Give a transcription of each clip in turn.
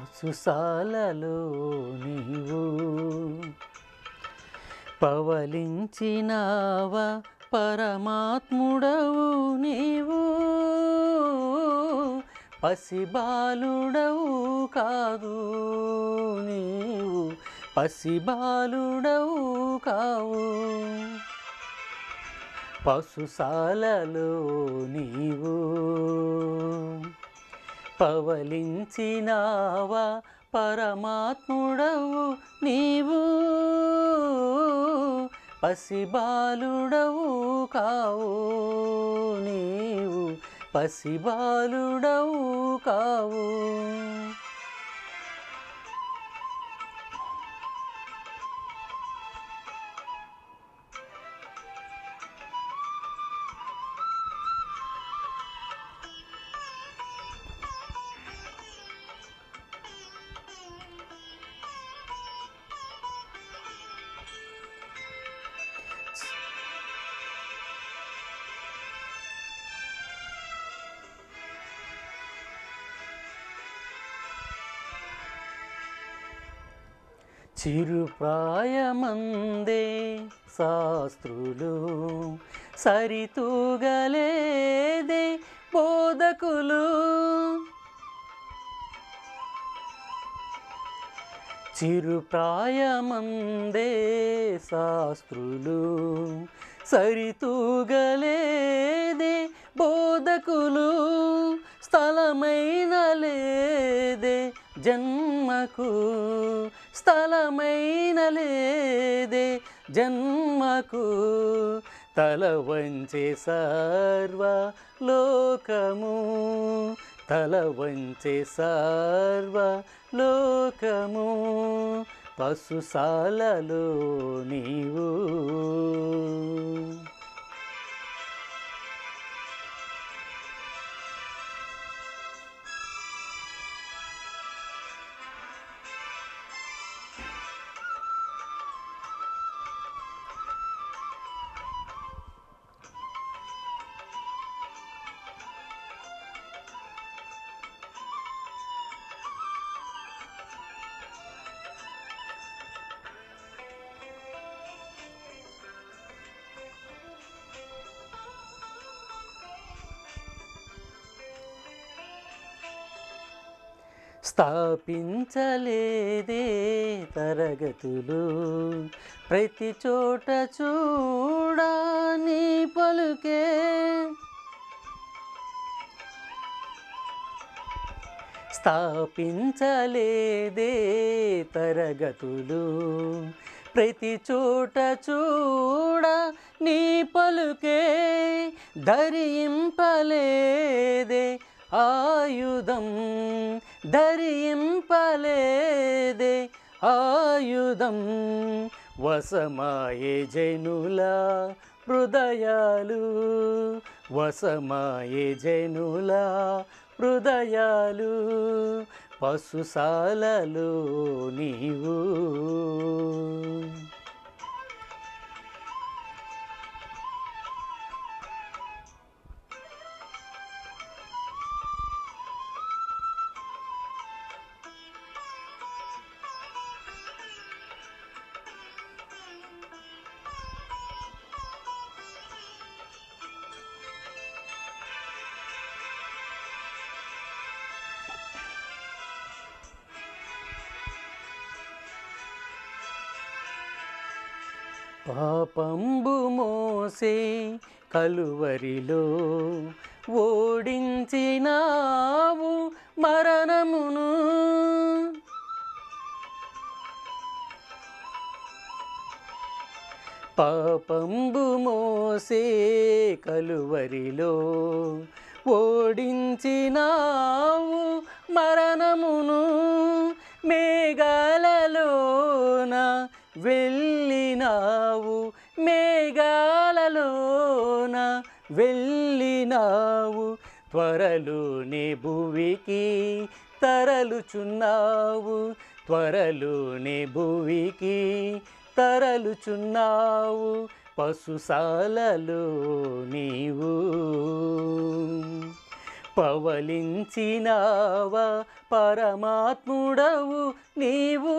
పసుసాలలో నీవు పవలించినావ పరమాత్ముడవు నీవు పసిబాలుడవు కాదు నీవు పసిబాలుడవు కావు పశుశాలలో నీవు పవలించినావా పరమాత్ముడవు నీవు పసిబాలుడవు కావు నీవు పసిబాలుడవు కావు చిరుప్రాయమందే శాస్త్రులు సరితూగలేదే బోధకులు చిరుప్రాయమందే శాస్త్రులు సరితూగలేదే బోధకులు స్థలమైన లేదే జన్మకు తలమైన లేదే జన్మకు తల వంచే సర్వ లోకము తల వంచే సర్వ లోకము పశుశాలలో నీవు స్థాపించలేదే తరగతులు ప్రతి చోట చూడని పలుకే స్థాపించలేదే తరగతులు ప్రతి చోట చూడ నీ పలుకే ధరింపలేదే ఆయుధం దరింపలేదే ఆయుధం వసమాయే జనుల హృదయాలు వసమాయే జనుల హృదయాలు పశుశాలలో నీవు పంబు మోసే కలువరిలో ఓడించినావు మరణమును పాపంబు మోసే కలువరిలో ఓడించినావు మరణమును మేఘాలలోన వెళ్ళినా వెళ్ళినావు త్వరలోనే భువికి తరలుచున్నావు త్వరలోనే భువికి తరలుచున్నావు పశుశాలలు నీవు పవలించినావా పరమాత్ముడవు నీవు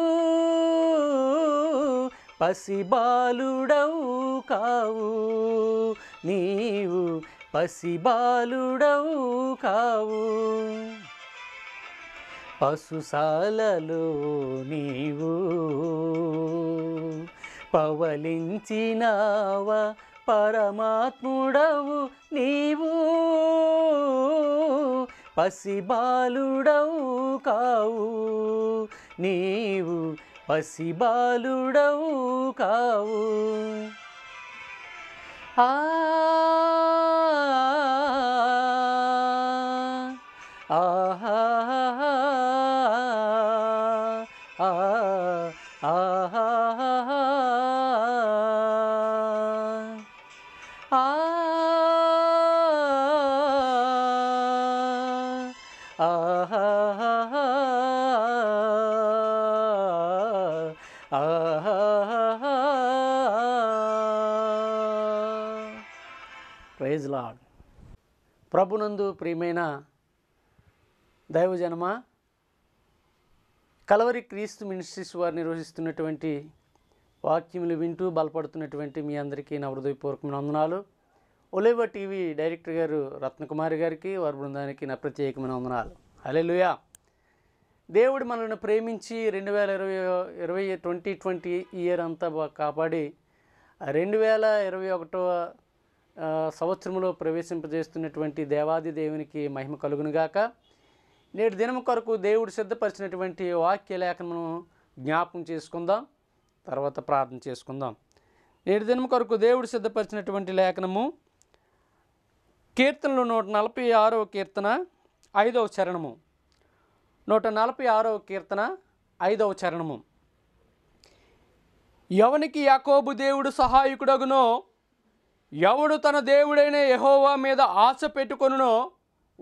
పసిబాలుడవు కావు నీవు పసిబాలుడవు కావు పశుశాలలో నీవు పవలించినావ పరమాత్ముడవు నీవు పసిబాలుడవు కావు నీవు పసిబాలుడవు కావు ఆ ప్రభునందు ప్రియమైన దైవజనమ కలవరి క్రీస్తు మినిస్ట్రీస్ వారు నిర్వహిస్తున్నటువంటి వాక్యములు వింటూ బలపడుతున్నటువంటి మీ అందరికీ నా హృదయపూర్వక నందనాలు ఒలేవా టీవీ డైరెక్టర్ గారు రత్నకుమారి గారికి వారి బృందానికి నా ప్రత్యేకమైన వందనాలు అలెలుయా దేవుడు మనల్ని ప్రేమించి రెండు వేల ఇరవై ఇరవై ట్వంటీ ట్వంటీ ఇయర్ అంతా కాపాడి రెండు వేల ఇరవై ఒకటో సంవత్సరంలో ప్రవేశింపజేస్తున్నటువంటి దేవాది దేవునికి మహిమ కలుగునుగాక నేటి దినం కొరకు దేవుడు సిద్ధపరిచినటువంటి వాక్య లేఖను జ్ఞాపం చేసుకుందాం తర్వాత ప్రార్థన చేసుకుందాం నేటి దినం కొరకు దేవుడు సిద్ధపరిచినటువంటి లేఖనము కీర్తనలు నూట నలభై ఆరవ కీర్తన ఐదవ చరణము నూట నలభై ఆరవ కీర్తన ఐదవ చరణము ఎవనికి యాకోబు దేవుడు సహాయకుడగునో ఎవడు తన దేవుడైన యహోవా మీద ఆశ పెట్టుకొనునో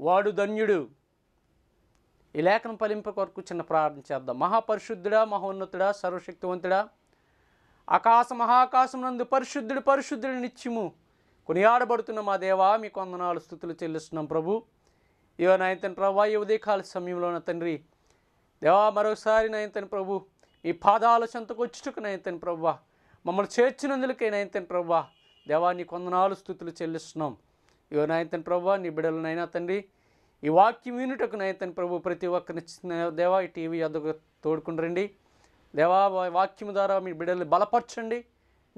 వాడు ధన్యుడు ఈ లేఖనం ఫలింప కొరకు చిన్న ప్రార్థన చేద్దాం మహాపరిశుద్ధుడా మహోన్నతుడా సర్వశక్తివంతుడా ఆకాశ మహాకాశం నందు పరిశుద్ధుడు పరిశుద్ధుడు నిత్యము కొనియాడబడుతున్న మా దేవా మీ కొందనాలు స్థుతులు చెల్లిస్తున్నాం ప్రభు ఇవ నాయతన్ ప్రభా ఈ ఉదయకాల సమయంలో నా తండ్రి దేవా మరోసారి నాయతన్ ప్రభు ఈ పాదాల చెంతకు వచ్చుటకు నాయతన్ ప్రభా మమ్మల్ని చేర్చినందులకే నాయతన్ ప్రభా దేవా నీ కొందనాలు స్థుతులు చెల్లిస్తున్నాం ఇవో నాయతని ప్రభా నీ బిడ్డలనైనా తండ్రి ఈ వాక్యం యూనిట్కు నాయతని ప్రభు ప్రతి ఒక్కరిని దేవా ఈ టీవీ అద్దకు తోడుకుని రండి దేవా వాక్యం ద్వారా మీ బిడ్డలు బలపరచండి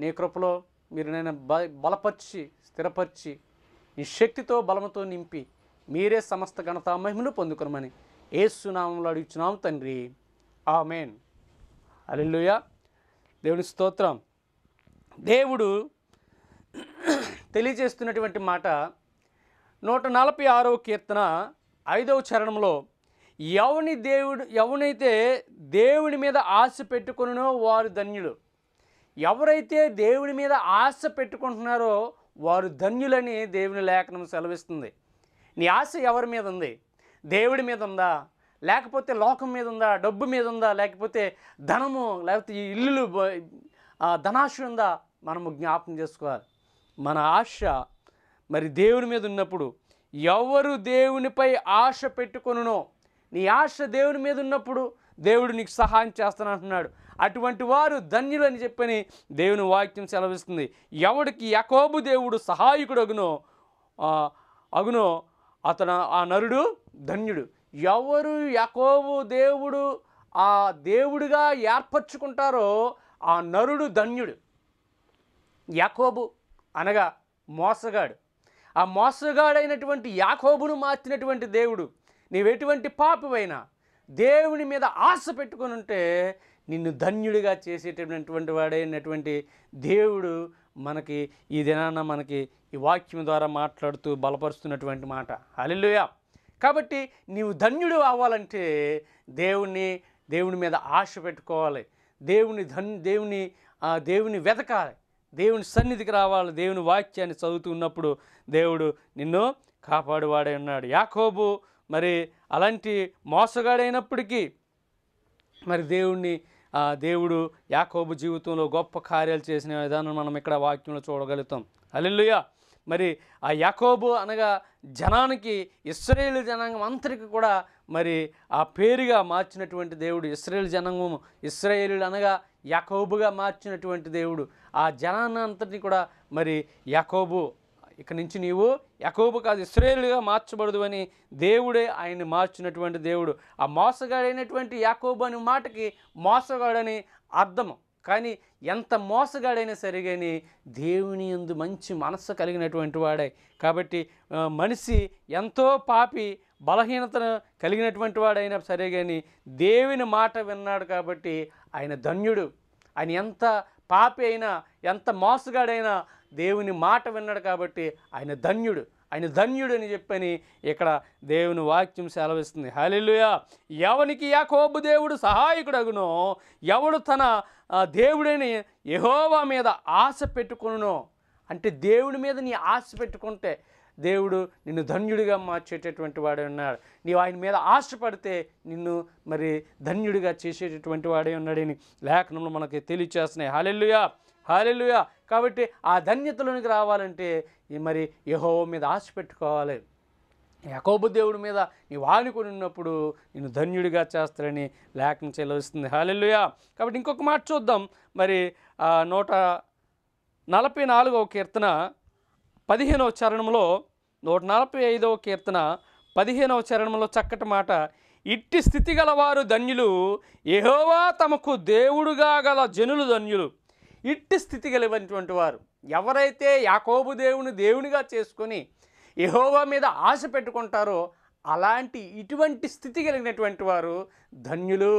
నీ కృపలో మీరు నేను బలపరిచి స్థిరపరిచి నీ శక్తితో బలంతో నింపి మీరే సమస్త ఘనతా మహిమను ఏ సునామంలో అడుగుచున్నాం తండ్రి ఆ మేన్ అల్లుయ దేవుని స్తోత్రం దేవుడు తెలియజేస్తున్నటువంటి మాట నూట నలభై ఆరవ కీర్తన ఐదవ చరణంలో ఎవని దేవుడు ఎవనైతే దేవుడి మీద ఆశ పెట్టుకునో వారు ధన్యుడు ఎవరైతే దేవుడి మీద ఆశ పెట్టుకుంటున్నారో వారు ధన్యులని దేవుని లేఖనం సెలవిస్తుంది నీ ఆశ ఎవరి మీద ఉంది దేవుడి మీద ఉందా లేకపోతే లోకం మీద ఉందా డబ్బు మీద ఉందా లేకపోతే ధనము లేకపోతే ఇల్లులు ధనాశ ఉందా మనము జ్ఞాపం చేసుకోవాలి మన ఆశ మరి దేవుని మీద ఉన్నప్పుడు ఎవరు దేవునిపై ఆశ పెట్టుకొనునో నీ ఆశ దేవుని మీద ఉన్నప్పుడు దేవుడు నీకు సహాయం చేస్తాను అంటున్నాడు అటువంటి వారు ధన్యులు అని చెప్పని దేవుని వాక్యం సెలవిస్తుంది ఎవడికి యకోబు దేవుడు సహాయకుడు అగునో అగునో అతను ఆ నరుడు ధన్యుడు ఎవరు యకోబు దేవుడు ఆ దేవుడిగా ఏర్పరచుకుంటారో ఆ నరుడు ధన్యుడు యాకోబు అనగా మోసగాడు ఆ మోసగాడైనటువంటి యాకోబును మార్చినటువంటి దేవుడు నీవెటువంటి పాపమైనా దేవుని మీద ఆశ పెట్టుకుని ఉంటే నిన్ను ధన్యుడిగా చేసేటటువంటి వాడైనటువంటి దేవుడు మనకి ఈ దినాన మనకి ఈ వాక్యం ద్వారా మాట్లాడుతూ బలపరుస్తున్నటువంటి మాట అలెలుయా కాబట్టి నీవు ధన్యుడు అవ్వాలంటే దేవుణ్ణి దేవుని మీద ఆశ పెట్టుకోవాలి దేవుని ధన్ దేవుని దేవుని వెతకాలి దేవుని సన్నిధికి రావాలి దేవుని వాక్యాన్ని చదువుతున్నప్పుడు దేవుడు నిన్ను కాపాడువాడై ఉన్నాడు యాకోబు మరి అలాంటి మోసగాడైనప్పటికీ మరి దేవుణ్ణి దేవుడు యాకోబు జీవితంలో గొప్ప కార్యాలు చేసిన విధానం మనం ఇక్కడ వాక్యంలో చూడగలుగుతాం అల్లెలుయా మరి ఆ యాకోబు అనగా జనానికి ఇస్రాయేల్ జనాంగం అంతరికి కూడా మరి ఆ పేరుగా మార్చినటువంటి దేవుడు ఇస్రాయేల్ జనాంగము ఇస్రాయేలు అనగా యాకోబుగా మార్చినటువంటి దేవుడు ఆ జనాన్నంతటిని కూడా మరి యాకోబు ఇక్కడి నుంచి నీవు యకోబు కాదు ఇస్రాయేలుగా మార్చబడదు అని దేవుడే ఆయన్ని మార్చినటువంటి దేవుడు ఆ మోసగాడైనటువంటి యాకోబు అనే మాటకి మోసగాడని అర్థము కానీ ఎంత మోసగాడైనా సరే కానీ దేవుని ఎందు మంచి మనస్సు కలిగినటువంటి వాడే కాబట్టి మనిషి ఎంతో పాపి బలహీనతను కలిగినటువంటి వాడైనా సరే కానీ దేవుని మాట విన్నాడు కాబట్టి ఆయన ధన్యుడు ఆయన ఎంత పాపి అయినా ఎంత మోసగాడైనా దేవుని మాట విన్నాడు కాబట్టి ఆయన ధన్యుడు ఆయన ధన్యుడు అని చెప్పని ఇక్కడ దేవుని వాక్యం సెలవిస్తుంది హలిలుయ ఎవనికి యాకోబు దేవుడు సహాయకుడగునో ఎవడు తన దేవుడని యహోవా మీద ఆశ పెట్టుకును అంటే దేవుడి మీద నీ ఆశ పెట్టుకుంటే దేవుడు నిన్ను ధన్యుడిగా మార్చేటటువంటి వాడే ఉన్నాడు నీవు ఆయన మీద ఆశపడితే నిన్ను మరి ధన్యుడిగా చేసేటటువంటి వాడే ఉన్నాడని లేఖనంలో మనకి తెలియచేస్తున్నాయి హాలెల్లుయా హాలెల్లుయా కాబట్టి ఆ ధన్యతలోనికి రావాలంటే మరి యహో మీద ఆశ పెట్టుకోవాలి యకోబు దేవుడి మీద వాణి కొని ఉన్నప్పుడు నేను ధన్యుడిగా చేస్తారని లేఖన చెలవిస్తుంది హాలెల్లుయా కాబట్టి ఇంకొక మాట చూద్దాం మరి నూట నలభై నాలుగవ కీర్తన పదిహేనవ చరణంలో నూట నలభై ఐదవ కీర్తన పదిహేనవ చరణంలో చక్కటి మాట ఇట్టి స్థితి గలవారు ధన్యులు ఎహోవా తమకు దేవుడుగా గల జనులు ధన్యులు ఇట్టి స్థితి కలిగినటువంటి వారు ఎవరైతే యాకోబు దేవుని దేవునిగా చేసుకొని ఎహోవా మీద ఆశ పెట్టుకుంటారో అలాంటి ఇటువంటి స్థితి కలిగినటువంటి వారు ధన్యులు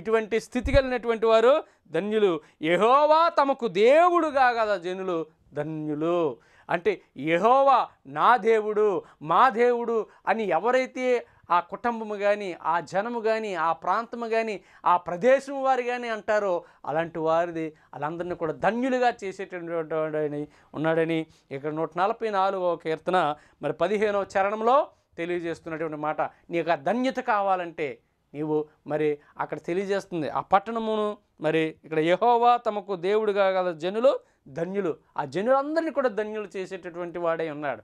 ఇటువంటి స్థితి కలిగినటువంటి వారు ధన్యులు ఎహోవా తమకు దేవుడుగా గల జనులు ధన్యులు అంటే యహోవా నా దేవుడు మా దేవుడు అని ఎవరైతే ఆ కుటుంబము కానీ ఆ జనము కానీ ఆ ప్రాంతము కానీ ఆ ప్రదేశం వారు కానీ అంటారో అలాంటి వారిది వాళ్ళందరినీ కూడా ధన్యులుగా చేసేటటువంటి ఉన్నాడని ఇక్కడ నూట నలభై నాలుగో కీర్తన మరి పదిహేనవ చరణంలో తెలియజేస్తున్నటువంటి మాట నీకు ఆ ధన్యత కావాలంటే నీవు మరి అక్కడ తెలియజేస్తుంది ఆ పట్టణమును మరి ఇక్కడ యహోవా తమకు దేవుడుగా గల జనులు ధన్యులు ఆ జనులందరినీ కూడా ధన్యులు చేసేటటువంటి వాడే ఉన్నాడు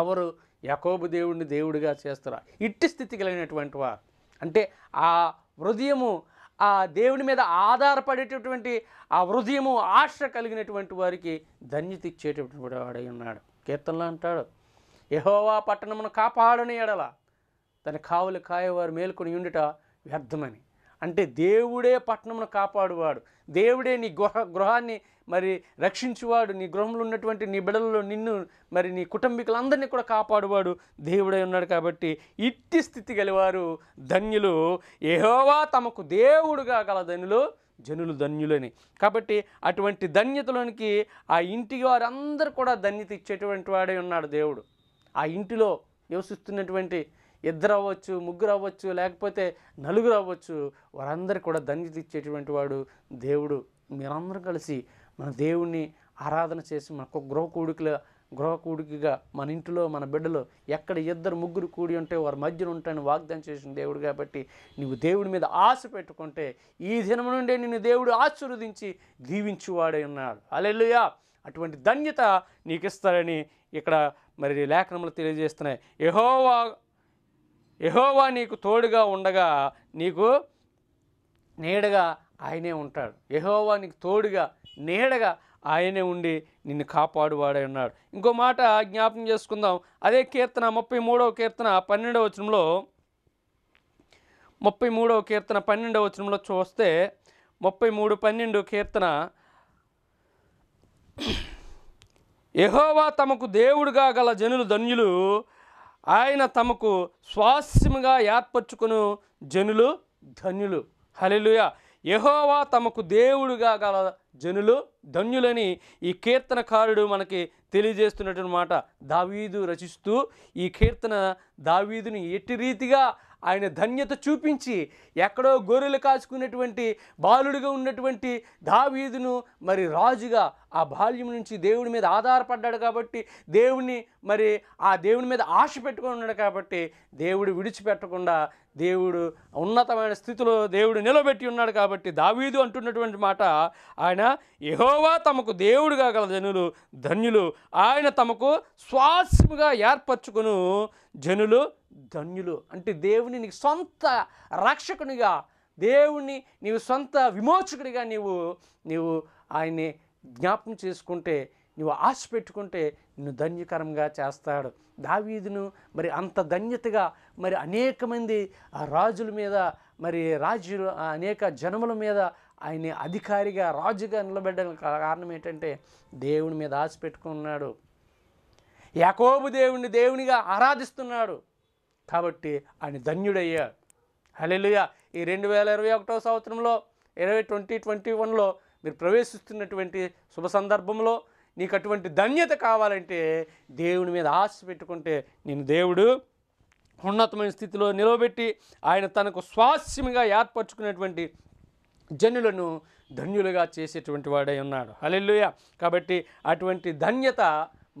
ఎవరు యకోబు దేవుడిని దేవుడిగా చేస్తారా ఇట్టి స్థితి కలిగినటువంటి వారు అంటే ఆ హృదయము ఆ దేవుని మీద ఆధారపడేటటువంటి ఆ హృదయము ఆశ కలిగినటువంటి వారికి ధన్యత ఇచ్చేటటువంటి వాడై ఉన్నాడు కీర్తనలో అంటాడు యహోవా పట్టణమును కాపాడని ఎడల తన కావులు కాయవారు మేల్కొని ఉండుట వ్యర్థమని అంటే దేవుడే పట్టణమును కాపాడువాడు దేవుడే నీ గృహ గృహాన్ని మరి రక్షించువాడు నీ గృహంలో ఉన్నటువంటి నీ బిడలలో నిన్ను మరి నీ కుటుంబీకులందరినీ కూడా కాపాడువాడు దేవుడై ఉన్నాడు కాబట్టి ఇట్టి స్థితి గలివారు ధన్యులు ఏహోవా తమకు దేవుడుగా గల ధనులు జనులు ధన్యులని కాబట్టి అటువంటి ధన్యతలోనికి ఆ ఇంటి వారందరూ కూడా ధన్యత ఇచ్చేటువంటి వాడే ఉన్నాడు దేవుడు ఆ ఇంటిలో నివసిస్తున్నటువంటి ఇద్దరు అవ్వచ్చు ముగ్గురు అవ్వచ్చు లేకపోతే నలుగురు అవ్వచ్చు వారందరూ కూడా ధన్యత ఇచ్చేటువంటి వాడు దేవుడు మీరందరూ కలిసి మన దేవుణ్ణి ఆరాధన చేసి మనకు గృహ కూడికలో గృహ కూడికగా మన ఇంటిలో మన బిడ్డలో ఎక్కడ ఇద్దరు ముగ్గురు కూడి ఉంటే వారి మధ్యన ఉంటాయని వాగ్దానం చేసిన దేవుడు కాబట్టి నువ్వు దేవుడి మీద ఆశ పెట్టుకుంటే ఈ దినం నుండే నిన్ను దేవుడు ఆశీర్వదించి వాడే ఉన్నాడు అలెలుయా అటువంటి ధన్యత నీకు ఇస్తారని ఇక్కడ మరి లేఖనములు తెలియజేస్తున్నాయి యహోవా యహోవా నీకు తోడుగా ఉండగా నీకు నీడగా ఆయనే ఉంటాడు యహోవా నీకు తోడుగా నీడగా ఆయనే ఉండి నిన్ను కాపాడువాడే ఉన్నాడు ఇంకో మాట జ్ఞాపం చేసుకుందాం అదే కీర్తన ముప్పై మూడవ కీర్తన పన్నెండవ వచనంలో ముప్పై మూడవ కీర్తన పన్నెండవ వచనంలో చూస్తే ముప్పై మూడు పన్నెండు కీర్తన యహోవా తమకు దేవుడుగా గల జనులు ధన్యులు ఆయన తమకు స్వాస్యముగా ఏర్పరచుకును జనులు ధన్యులు హలెలుయ యహోవా తమకు దేవుడుగా గల జనులు ధన్యులని ఈ కీర్తనకారుడు మనకి తెలియజేస్తున్నటువంటి మాట దావీదు రచిస్తూ ఈ కీర్తన దావీదుని ఎట్టి రీతిగా ఆయన ధన్యత చూపించి ఎక్కడో గొర్రెలు కాచుకున్నటువంటి బాలుడిగా ఉన్నటువంటి దావీదును మరి రాజుగా ఆ బాల్యం నుంచి దేవుడి మీద ఆధారపడ్డాడు కాబట్టి దేవుని మరి ఆ దేవుని మీద ఆశ పెట్టుకుని ఉన్నాడు కాబట్టి దేవుడు విడిచిపెట్టకుండా దేవుడు ఉన్నతమైన స్థితిలో దేవుడు నిలబెట్టి ఉన్నాడు కాబట్టి దావీదు అంటున్నటువంటి మాట ఆయన యహోవా తమకు దేవుడుగా గల జనులు ధన్యులు ఆయన తమకు స్వాస్యముగా ఏర్పరచుకును జనులు ధన్యులు అంటే దేవుని నీకు సొంత రక్షకునిగా దేవుణ్ణి నీవు సొంత విమోచకుడిగా నీవు నీవు ఆయన్ని జ్ఞాపం చేసుకుంటే నువ్వు ఆశ పెట్టుకుంటే నిన్ను ధన్యకరంగా చేస్తాడు దావీదును మరి అంత ధన్యతగా మరి అనేక మంది రాజుల మీద మరి రాజు అనేక జనముల మీద ఆయన అధికారిగా రాజుగా నిలబెట్టడానికి కారణం ఏంటంటే దేవుని మీద ఆశ పెట్టుకున్నాడు యాకోబు దేవుణ్ణి దేవునిగా ఆరాధిస్తున్నాడు కాబట్టి ఆయన ధన్యుడయ్యాడు హలెలుయా ఈ రెండు వేల ఇరవై ఒకటో సంవత్సరంలో ఇరవై ట్వంటీ ట్వంటీ వన్లో మీరు ప్రవేశిస్తున్నటువంటి శుభ సందర్భంలో నీకు అటువంటి ధన్యత కావాలంటే దేవుని మీద ఆశ పెట్టుకుంటే నేను దేవుడు ఉన్నతమైన స్థితిలో నిలవబెట్టి ఆయన తనకు స్వాస్యముగా ఏర్పరచుకునేటువంటి జనులను ధన్యులుగా చేసేటువంటి వాడే ఉన్నాడు హలెల్లుయ కాబట్టి అటువంటి ధన్యత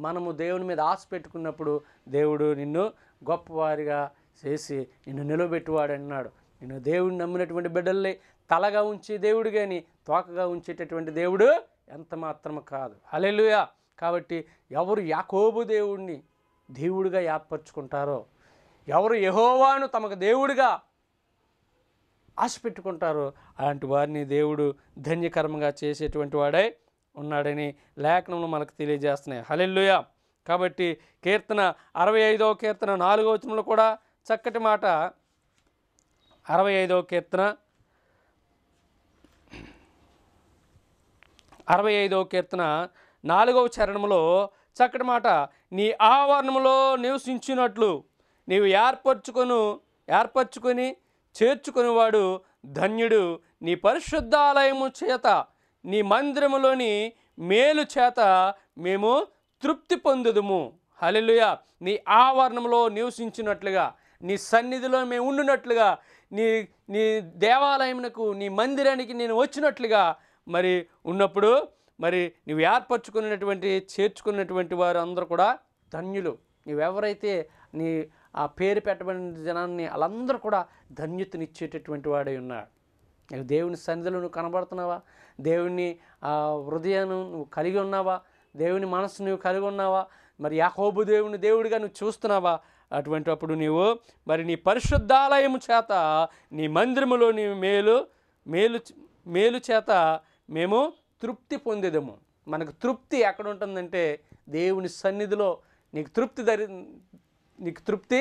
మనము దేవుని మీద ఆశ పెట్టుకున్నప్పుడు దేవుడు నిన్ను గొప్పవారిగా చేసి నిన్ను నిలబెట్టువాడు అన్నాడు నిన్ను దేవుడిని నమ్మినటువంటి బిడ్డల్ని తలగా ఉంచే దేవుడు కానీ తోకగా ఉంచేటటువంటి దేవుడు ఎంత మాత్రం కాదు అలెలుయా కాబట్టి ఎవరు యాకోబు దేవుడిని దేవుడిగా ఏర్పరచుకుంటారో ఎవరు యహోవాను తమకు దేవుడిగా ఆశ పెట్టుకుంటారో అలాంటి వారిని దేవుడు ధన్యకర్మగా చేసేటువంటి వాడే ఉన్నాడని లేఖనంలో మనకు తెలియజేస్తున్నాయి హలెల్లుయా కాబట్టి కీర్తన అరవై ఐదవ కీర్తన నాలుగో వచనంలో కూడా చక్కటి మాట అరవై ఐదవ కీర్తన అరవై ఐదవ కీర్తన నాలుగవ చరణంలో చక్కటి మాట నీ ఆవరణంలో నివసించినట్లు నీవు ఏర్పరచుకొను ఏర్పరచుకొని వాడు ధన్యుడు నీ పరిశుద్ధాలయము చేత నీ మందిరములోని మేలు చేత మేము తృప్తి పొందుదుము హలెలుయ నీ ఆవరణంలో నివసించినట్లుగా నీ సన్నిధిలో మేము ఉండినట్లుగా నీ నీ దేవాలయమునకు నీ మందిరానికి నేను వచ్చినట్లుగా మరి ఉన్నప్పుడు మరి నువ్వు ఏర్పరచుకున్నటువంటి చేర్చుకున్నటువంటి వారు అందరూ కూడా ధన్యులు నువ్వెవరైతే నీ ఆ పేరు పెట్టబడిన జనాన్ని వాళ్ళందరూ కూడా ధన్యతనిచ్చేటటువంటి వాడే ఉన్నాడు నువ్వు దేవుని సన్నిధిలో నువ్వు కనబడుతున్నావా దేవుని హృదయాన్ని నువ్వు కలిగి ఉన్నావా దేవుని మనసు నువ్వు కలిగి ఉన్నావా మరి యాహోబు దేవుని దేవుడిగా నువ్వు చూస్తున్నావా అటువంటి అప్పుడు నీవు మరి నీ పరిశుద్ధాలయము చేత నీ మందిరములో నీ మేలు మేలు మేలు చేత మేము తృప్తి పొందేదము మనకు తృప్తి ఎక్కడ ఉంటుందంటే దేవుని సన్నిధిలో నీకు తృప్తి దరి నీకు తృప్తి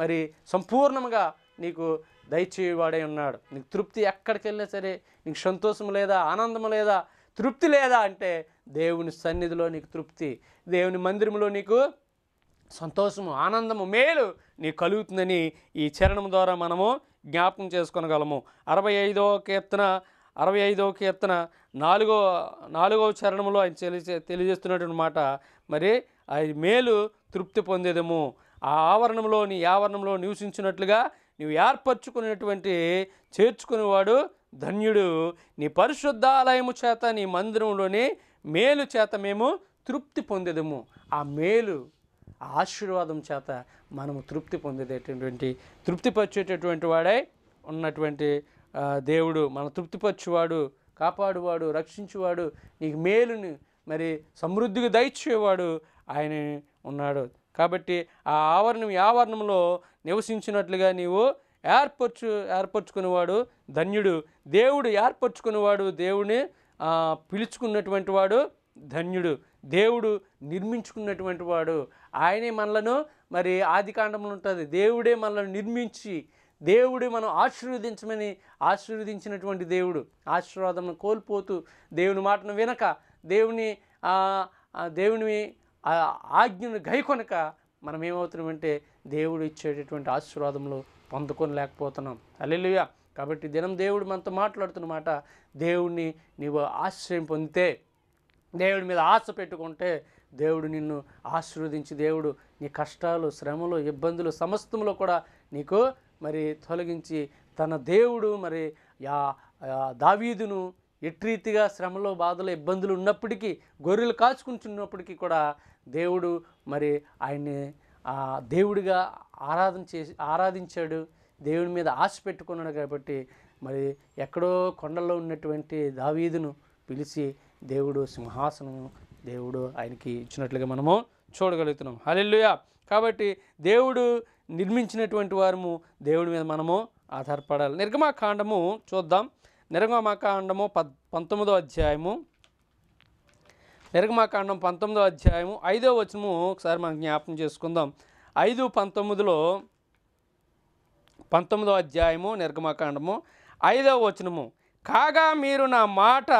మరి సంపూర్ణంగా నీకు దయచేవాడై ఉన్నాడు నీకు తృప్తి ఎక్కడికి వెళ్ళినా సరే నీకు సంతోషం లేదా ఆనందం లేదా తృప్తి లేదా అంటే దేవుని సన్నిధిలో నీకు తృప్తి దేవుని మందిరంలో నీకు సంతోషము ఆనందము మేలు నీకు కలుగుతుందని ఈ చరణం ద్వారా మనము జ్ఞాపకం చేసుకొనగలము అరవై ఐదవ కీర్తన అరవై ఐదవ కీర్తన నాలుగో నాలుగవ చరణంలో ఆయన తెలిసే తెలియజేస్తున్నటువంటి మాట మరి ఆ మేలు తృప్తి పొందేదము ఆ ఆవరణంలో నీ ఆవరణంలో నివసించినట్లుగా నువ్వు ఏర్పరచుకునేటువంటి చేర్చుకునేవాడు ధన్యుడు నీ పరిశుద్ధ ఆలయము చేత నీ మందిరంలోని మేలు చేత మేము తృప్తి పొందేదము ఆ మేలు ఆశీర్వాదం చేత మనము తృప్తి పొందేటటువంటి తృప్తిపరిచేటటువంటి వాడై ఉన్నటువంటి దేవుడు మన తృప్తిపరిచేవాడు కాపాడువాడు రక్షించువాడు నీకు మేలుని మరి సమృద్ధిగా దయచేవాడు ఆయన ఉన్నాడు కాబట్టి ఆ ఆవరణం ఆవరణంలో నివసించినట్లుగా నీవు ఏర్పరచు ఏర్పరచుకునేవాడు ధన్యుడు దేవుడు ఏర్పరచుకునేవాడు దేవుని పిలుచుకున్నటువంటి వాడు ధన్యుడు దేవుడు నిర్మించుకున్నటువంటి వాడు ఆయనే మనలను మరి ఆది కాండంలో ఉంటుంది దేవుడే మనల్ని నిర్మించి దేవుడు మనం ఆశీర్వదించమని ఆశీర్వదించినటువంటి దేవుడు ఆశీర్వాదం కోల్పోతూ దేవుని మాటను వినక దేవుని దేవుని ఆజ్ఞను గైకొనక మనం ఏమవుతున్నామంటే దేవుడు ఇచ్చేటటువంటి ఆశీర్వాదంలో పొందుకొని లేకపోతున్నాం అల్లెలుయా కాబట్టి దినం దేవుడు మనతో మాట్లాడుతున్నమాట దేవుడిని నీవు ఆశ్రయం పొందితే దేవుడి మీద ఆశ పెట్టుకుంటే దేవుడు నిన్ను ఆశీర్వదించి దేవుడు నీ కష్టాలు శ్రమలు ఇబ్బందులు సమస్తంలో కూడా నీకు మరి తొలగించి తన దేవుడు మరి యా దావీదును ఎట్రీతిగా శ్రమలో బాధలు ఇబ్బందులు ఉన్నప్పటికీ గొర్రెలు కాచుకుంటున్నప్పటికీ కూడా దేవుడు మరి ఆయన్ని దేవుడిగా ఆరాధన చేసి ఆరాధించాడు దేవుని మీద ఆశ పెట్టుకున్నాడు కాబట్టి మరి ఎక్కడో కొండల్లో ఉన్నటువంటి దావీదును పిలిచి దేవుడు సింహాసనం దేవుడు ఆయనకి ఇచ్చినట్లుగా మనము చూడగలుగుతున్నాం హలెల్లుయ కాబట్టి దేవుడు నిర్మించినటువంటి వారము దేవుడి మీద మనము ఆధారపడాలి నిర్గమాకాండము చూద్దాం నిర్గమాకాండము పద్ పంతొమ్మిదో అధ్యాయము నిర్గమాకాండం పంతొమ్మిదో అధ్యాయము ఐదో వచనము ఒకసారి మనం జ్ఞాపకం చేసుకుందాం ఐదు పంతొమ్మిదిలో పంతొమ్మిదో అధ్యాయము నిర్గమకాండము ఐదవ వచనము కాగా మీరు నా మాట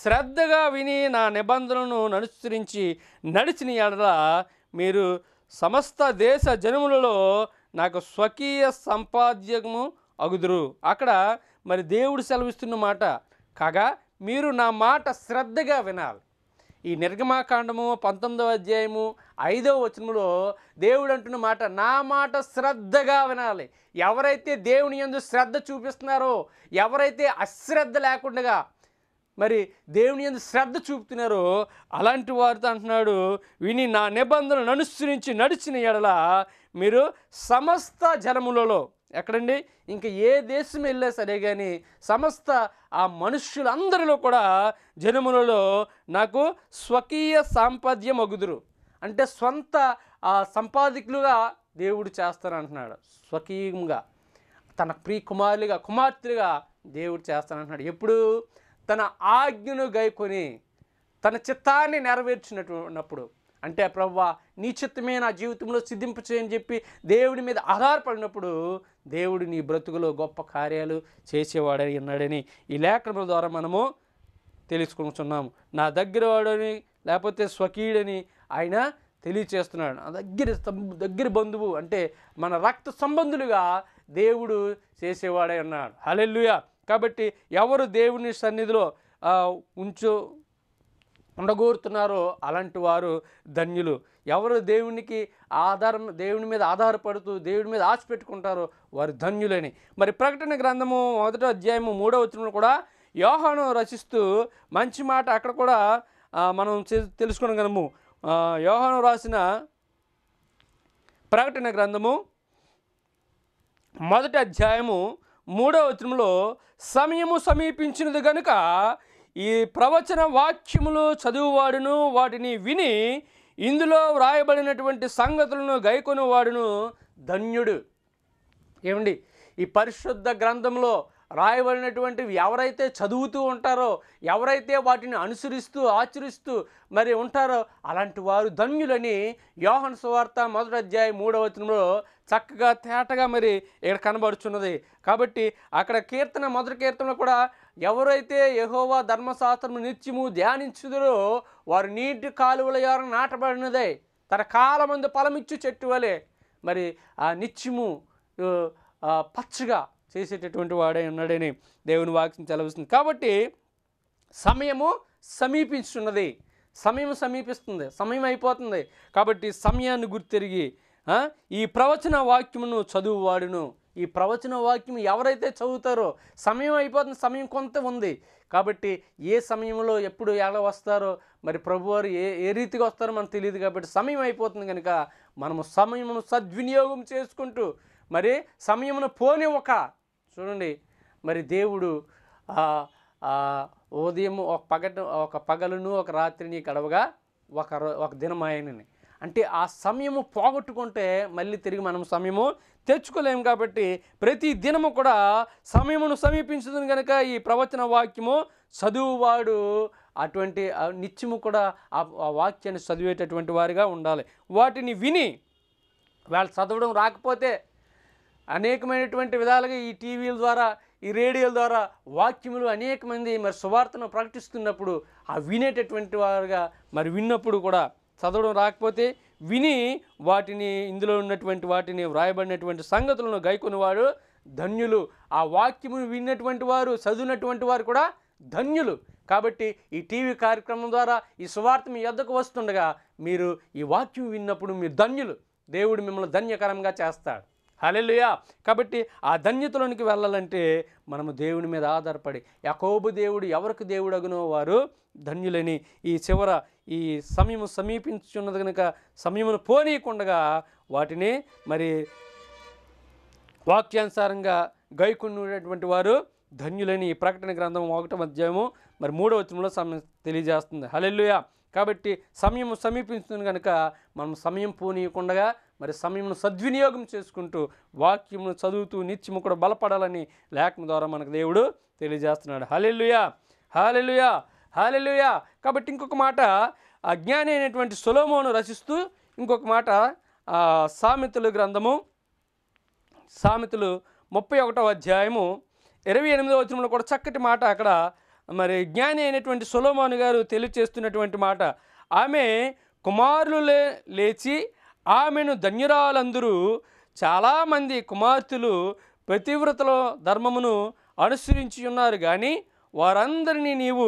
శ్రద్ధగా విని నా నిబంధనను అనుసరించి నడిచిన ఎడల మీరు సమస్త దేశ జనములలో నాకు స్వకీయ సంపాద్యము అగుదురు అక్కడ మరి దేవుడు సెలవిస్తున్న మాట కాగా మీరు నా మాట శ్రద్ధగా వినాలి ఈ నిర్గమాకాండము పంతొమ్మిదవ అధ్యాయము ఐదవ వచనంలో దేవుడు అంటున్న మాట నా మాట శ్రద్ధగా వినాలి ఎవరైతే దేవుని ఎందు శ్రద్ధ చూపిస్తున్నారో ఎవరైతే అశ్రద్ధ లేకుండా మరి దేవుని ఎందు శ్రద్ధ చూపుతున్నారో అలాంటి వారితో అంటున్నాడు విని నా నిబంధనలు అనుసరించి నడిచిన ఎడల మీరు సమస్త జనములలో ఎక్కడండి ఇంకా ఏ దేశం వెళ్ళా సరే కానీ సమస్త ఆ మనుష్యులందరిలో కూడా జనములలో నాకు స్వకీయ సాంపద్యం అగుదురు అంటే సొంత సంపాదికులుగా దేవుడు చేస్తానంటున్నాడు స్వకీయంగా తన ప్రియకుమారులుగా కుమారులుగా కుమార్తెలుగా దేవుడు చేస్తానంటున్నాడు ఎప్పుడు తన ఆజ్ఞను గైకొని తన చిత్తాన్ని నెరవేర్చినప్పుడు అంటే ప్రవ్వ నీ చిత్తమే నా జీవితంలో సిద్ధింపు చేయని చెప్పి దేవుడి మీద ఆధారపడినప్పుడు దేవుడు నీ బ్రతుకులో గొప్ప కార్యాలు చేసేవాడని అన్నాడని ఈ లేఖనముల ద్వారా మనము తెలుసుకుంటున్నాము నా దగ్గర వాడని లేకపోతే స్వకీయుడని ఆయన తెలియచేస్తున్నాడు నా దగ్గర దగ్గర బంధువు అంటే మన రక్త సంబంధులుగా దేవుడు చేసేవాడే అన్నాడు హలెల్లుయా కాబట్టి ఎవరు దేవుని సన్నిధిలో ఉంచు ఉండగోరుతున్నారో అలాంటి వారు ధన్యులు ఎవరు దేవునికి ఆధారం దేవుని మీద ఆధారపడుతూ దేవుడి మీద ఆశ పెట్టుకుంటారో వారు ధన్యులని మరి ప్రకటన గ్రంథము మొదట అధ్యాయము మూడో వచ్చిన కూడా యోహాను రచిస్తూ మంచి మాట అక్కడ కూడా మనం తెలుసుకోగలము యోహాను రాసిన ప్రకటన గ్రంథము మొదటి అధ్యాయము మూడవ వచనంలో సమయము సమీపించినది కనుక ఈ ప్రవచన వాక్యములు చదువువాడును వాటిని విని ఇందులో వ్రాయబడినటువంటి సంగతులను గైకొని వాడును ధన్యుడు ఏమండి ఈ పరిశుద్ధ గ్రంథంలో రాయబడినటువంటివి ఎవరైతే చదువుతూ ఉంటారో ఎవరైతే వాటిని అనుసరిస్తూ ఆచరిస్తూ మరి ఉంటారో అలాంటి వారు ధన్యులని యోహన్ సువార్త మొదటి అధ్యాయ మూడవ వచనంలో చక్కగా తేటగా మరి ఇక్కడ కనబడుచున్నది కాబట్టి అక్కడ కీర్తన మొదటి కీర్తనలో కూడా ఎవరైతే యహోవా ధర్మశాస్త్రం నిత్యము ధ్యానించుదరో వారు నీటి కాలువల ఎవరైనా నాటబడినదే తన కాలమందు పలమిచ్చు చెట్టు వలె మరి ఆ నిత్యము పచ్చగా చేసేటటువంటి వాడే ఉన్నాడని దేవుని వాక్యం తెలవస్తుంది కాబట్టి సమయము సమీపించున్నది సమయం సమీపిస్తుంది సమయం అయిపోతుంది కాబట్టి సమయాన్ని గుర్తిరిగి ఈ ప్రవచన వాక్యమును చదువువాడును ఈ ప్రవచన వాక్యం ఎవరైతే చదువుతారో సమయం అయిపోతుంది సమయం కొంత ఉంది కాబట్టి ఏ సమయంలో ఎప్పుడు ఎలా వస్తారో మరి ప్రభువారు ఏ ఏ రీతిగా వస్తారో మనకు తెలియదు కాబట్టి సమయం అయిపోతుంది కనుక మనము సమయమును సద్వినియోగం చేసుకుంటూ మరి సమయమును పోని ఒక చూడండి మరి దేవుడు ఉదయం ఒక పగట ఒక పగలును ఒక రాత్రిని గడవగా ఒక ఒక దినమాయనని అంటే ఆ సమయము పోగొట్టుకుంటే మళ్ళీ తిరిగి మనం సమయము తెచ్చుకోలేము కాబట్టి ప్రతి దినము కూడా సమయమును సమీపించుతుంది కనుక ఈ ప్రవచన వాక్యము చదువువాడు అటువంటి నిత్యము కూడా ఆ వాక్యాన్ని చదివేటటువంటి వారిగా ఉండాలి వాటిని విని వాళ్ళు చదవడం రాకపోతే అనేకమైనటువంటి విధాలుగా ఈ టీవీల ద్వారా ఈ రేడియోల ద్వారా వాక్యములు అనేక మంది మరి సువార్తను ప్రకటిస్తున్నప్పుడు ఆ వినేటటువంటి వారుగా మరి విన్నప్పుడు కూడా చదవడం రాకపోతే విని వాటిని ఇందులో ఉన్నటువంటి వాటిని వ్రాయబడినటువంటి సంగతులను గైకొనివాడు ధన్యులు ఆ వాక్యము విన్నటువంటి వారు చదివినటువంటి వారు కూడా ధన్యులు కాబట్టి ఈ టీవీ కార్యక్రమం ద్వారా ఈ సువార్త మీ ఎద్దకు వస్తుండగా మీరు ఈ వాక్యం విన్నప్పుడు మీరు ధన్యులు దేవుడు మిమ్మల్ని ధన్యకరంగా చేస్తాడు హలెలుయా కాబట్టి ఆ ధన్యతలోనికి వెళ్ళాలంటే మనము దేవుని మీద ఆధారపడి యకోబు దేవుడు ఎవరికి దేవుడు అగునో వారు ధన్యులని ఈ చివర ఈ సమయము సమీపించున్నది కనుక సమయమును పోనీయకుండగా వాటిని మరి వాక్యానుసారంగా గైకుండేటువంటి వారు ధన్యులని ఈ ప్రకటన గ్రంథం ఒకటి అధ్యాయము మరి మూడో వచ్చంలో సమయం తెలియజేస్తుంది హలెల్లుయా కాబట్టి సమయం సమీపించుతుంది కనుక మనం సమయం పోనీయకుండగా మరి సమయంను సద్వినియోగం చేసుకుంటూ వాక్యమును చదువుతూ నిత్యము కూడా బలపడాలని లేఖన ద్వారా మనకు దేవుడు తెలియజేస్తున్నాడు హాలెలుయా హాలెలుయా హాలెలుయా కాబట్టి ఇంకొక మాట అజ్ఞాని అయినటువంటి సులోమోను రచిస్తూ ఇంకొక మాట సామెతులు గ్రంథము సామెతలు ముప్పై ఒకటో అధ్యాయము ఇరవై ఎనిమిదో వచనంలో కూడా చక్కటి మాట అక్కడ మరి జ్ఞాని అయినటువంటి సులోమోను గారు తెలియచేస్తున్నటువంటి మాట ఆమె కుమారులు లేచి ఆమెను ధన్యురాలందరూ చాలామంది కుమార్తెలు ప్రతివ్రతలో ధర్మమును అనుసరించి ఉన్నారు కానీ వారందరినీ నీవు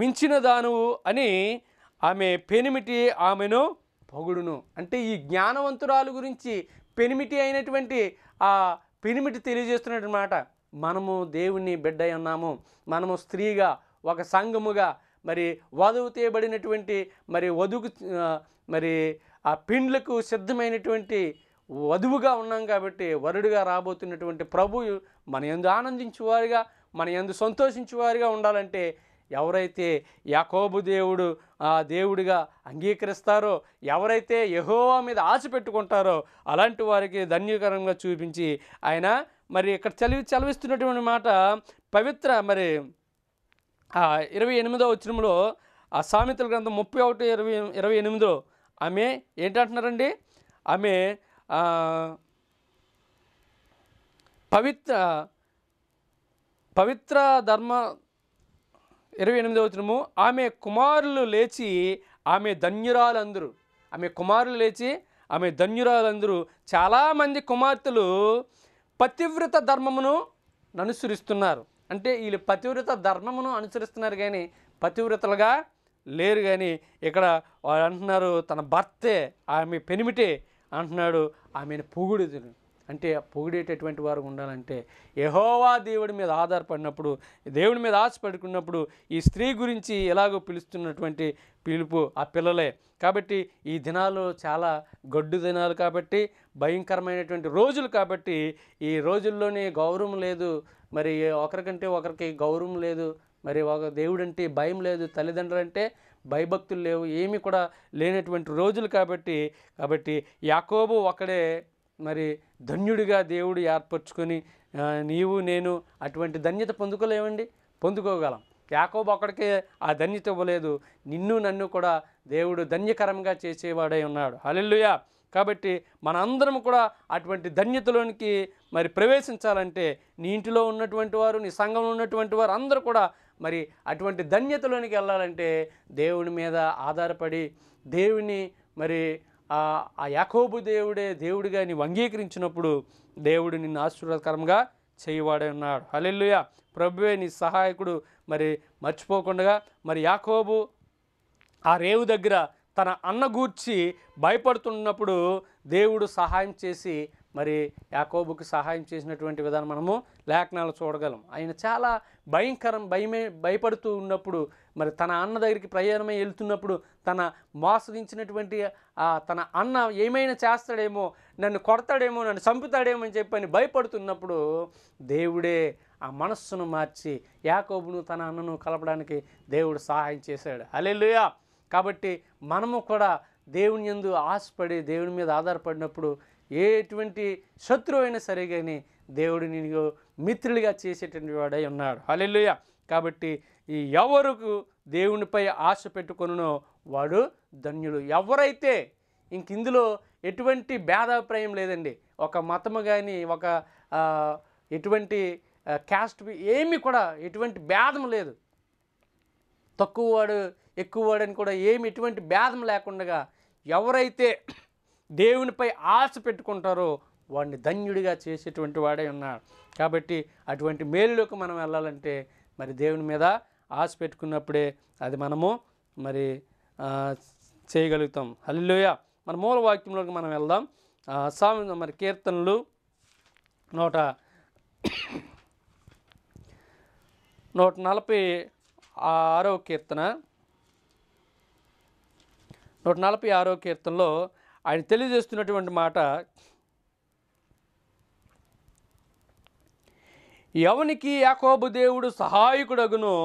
మించిన దానువు అని ఆమె పెనిమిటి ఆమెను పొగుడును అంటే ఈ జ్ఞానవంతురాలు గురించి పెనిమిటి అయినటువంటి ఆ పెనిమిటి తెలియజేస్తున్నమాట మనము దేవుణ్ణి బిడ్డ ఉన్నాము మనము స్త్రీగా ఒక సంఘముగా మరి వధువు తీయబడినటువంటి మరి వధువు మరి ఆ పిండ్లకు సిద్ధమైనటువంటి వధువుగా ఉన్నాం కాబట్టి వరుడుగా రాబోతున్నటువంటి ప్రభు మన ఎందు ఆనందించేవారుగా మన ఎందు సంతోషించేవారుగా ఉండాలంటే ఎవరైతే యాకోబు దేవుడు ఆ దేవుడిగా అంగీకరిస్తారో ఎవరైతే యహోవా మీద ఆశ పెట్టుకుంటారో అలాంటి వారికి ధన్యకరంగా చూపించి ఆయన మరి ఇక్కడ చలివి చలివిస్తున్నటువంటి మాట పవిత్ర మరి ఇరవై ఎనిమిదో వచ్చినంలో ఆ సామెతల గ్రంథం ముప్పై ఒకటి ఇరవై ఇరవై ఎనిమిదో ఆమె ఏంటంటున్నారండి ఆమె పవిత్ర పవిత్ర ధర్మ ఇరవై ఎనిమిదవ వచ్చినము ఆమె కుమారులు లేచి ఆమె ధన్యురాలందరూ ఆమె కుమారులు లేచి ఆమె ధన్యురాలందరూ చాలామంది కుమార్తెలు పతివ్రత ధర్మమును అనుసరిస్తున్నారు అంటే వీళ్ళు పతివ్రత ధర్మమును అనుసరిస్తున్నారు కానీ పతివ్రతలుగా లేరు కానీ ఇక్కడ వాళ్ళు అంటున్నారు తన భర్తే ఆమె పెనిమిటే అంటున్నాడు ఆమెను పొగుడుతును అంటే పొగిడేటటువంటి వారు ఉండాలంటే యహోవా దేవుడి మీద ఆధారపడినప్పుడు దేవుడి మీద ఆశపడుకున్నప్పుడు ఈ స్త్రీ గురించి ఎలాగో పిలుస్తున్నటువంటి పిలుపు ఆ పిల్లలే కాబట్టి ఈ దినాలు చాలా గడ్డు దినాలు కాబట్టి భయంకరమైనటువంటి రోజులు కాబట్టి ఈ రోజుల్లోనే గౌరవం లేదు మరి ఒకరికంటే ఒకరికి గౌరవం లేదు మరి ఒక దేవుడు అంటే భయం లేదు తల్లిదండ్రులు అంటే భయభక్తులు లేవు ఏమి కూడా లేనటువంటి రోజులు కాబట్టి కాబట్టి యాకోబు ఒకడే మరి ధన్యుడిగా దేవుడు ఏర్పరచుకొని నీవు నేను అటువంటి ధన్యత పొందుకోలేవండి పొందుకోగలం యాకోబు ఒక్కడికే ఆ ధన్యత ఇవ్వలేదు నిన్ను నన్ను కూడా దేవుడు ధన్యకరంగా చేసేవాడై ఉన్నాడు హలెల్లుయా కాబట్టి మనందరం కూడా అటువంటి ధన్యతలోనికి మరి ప్రవేశించాలంటే నీ ఇంటిలో ఉన్నటువంటి వారు నీ సంఘంలో ఉన్నటువంటి వారు అందరూ కూడా మరి అటువంటి ధన్యతలోనికి వెళ్ళాలంటే దేవుని మీద ఆధారపడి దేవుని మరి ఆ యాకోబు దేవుడే దేవుడిగా నీవు అంగీకరించినప్పుడు దేవుడు నిన్ను ఆశీర్వాదకరంగా చేయవాడే ఉన్నాడు హలెల్లుయ ప్రభువే నీ సహాయకుడు మరి మర్చిపోకుండా మరి యాకోబు ఆ రేవు దగ్గర తన అన్న గూర్చి భయపడుతున్నప్పుడు దేవుడు సహాయం చేసి మరి యాకోబుకి సహాయం చేసినటువంటి విధానం మనము లేఖనాలు చూడగలం ఆయన చాలా భయంకరం భయమే భయపడుతూ ఉన్నప్పుడు మరి తన అన్న దగ్గరికి ప్రయాణమై వెళ్తున్నప్పుడు తన మోసగించినటువంటి తన అన్న ఏమైనా చేస్తాడేమో నన్ను కొడతాడేమో నన్ను చంపుతాడేమో అని అని భయపడుతున్నప్పుడు దేవుడే ఆ మనస్సును మార్చి యాకోబును తన అన్నను కలపడానికి దేవుడు సహాయం చేశాడు అలెలుయా కాబట్టి మనము కూడా దేవుని ఎందు ఆశపడి దేవుని మీద ఆధారపడినప్పుడు ఏ ఎటువంటి శత్రువైనా అయినా సరే కానీ దేవుడు నేను మిత్రులుగా చేసేటువంటి వాడై ఉన్నాడు హలెల్లుయ కాబట్టి ఈ ఎవరుకు దేవునిపై ఆశ పెట్టుకొనునో వాడు ధన్యుడు ఎవరైతే ఇంక ఇందులో ఎటువంటి భేదాభిప్రాయం లేదండి ఒక మతము కానీ ఒక ఎటువంటి క్యాస్ట్ ఏమి కూడా ఎటువంటి భేదం లేదు తక్కువ వాడు ఎక్కువ వాడని కూడా ఏమి ఎటువంటి భేదం లేకుండా ఎవరైతే దేవునిపై ఆశ పెట్టుకుంటారో వాడిని ధన్యుడిగా చేసేటువంటి వాడే ఉన్నాడు కాబట్టి అటువంటి మేలులోకి మనం వెళ్ళాలంటే మరి దేవుని మీద ఆశ పెట్టుకున్నప్పుడే అది మనము మరి చేయగలుగుతాం హల్లోయ మన మూల వాక్యంలోకి మనం వెళ్దాం సామి మరి కీర్తనలు నూట నూట నలభై ఆరో కీర్తన నూట నలభై ఆరో కీర్తనలో ఆయన తెలియజేస్తున్నటువంటి మాట ఎవనికి యాకోబు దేవుడు సహాయకుడగునో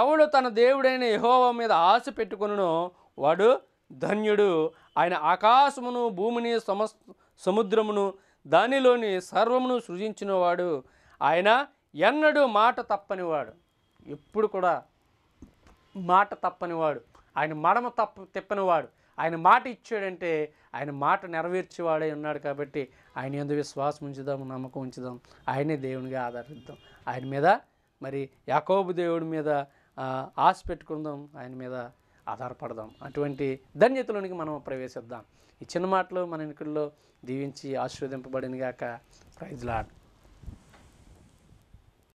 ఎవడు తన దేవుడైన యహోవ మీద ఆశ పెట్టుకును వాడు ధన్యుడు ఆయన ఆకాశమును భూమిని సమ సముద్రమును దానిలోని సర్వమును సృజించినవాడు ఆయన ఎన్నడూ మాట తప్పనివాడు ఎప్పుడు కూడా మాట తప్పనివాడు ఆయన మడమ తప్ప తిప్పనివాడు ఆయన మాట ఇచ్చాడంటే ఆయన మాట నెరవేర్చేవాడే ఉన్నాడు కాబట్టి ఆయన ఎందు విశ్వాసం ఉంచుదాం నమ్మకం ఉంచుదాం ఆయనే దేవునిగా ఆధారిద్దాం ఆయన మీద మరి యాకోబు దేవుడి మీద ఆశ పెట్టుకుందాం ఆయన మీద ఆధారపడదాం అటువంటి ధన్యతలోనికి మనం ప్రవేశిద్దాం ఈ చిన్న మాటలో మన ఎన్నికల్లో దీవించి ఆశీర్వదింపబడినగాక ప్రైజ్ లాడ్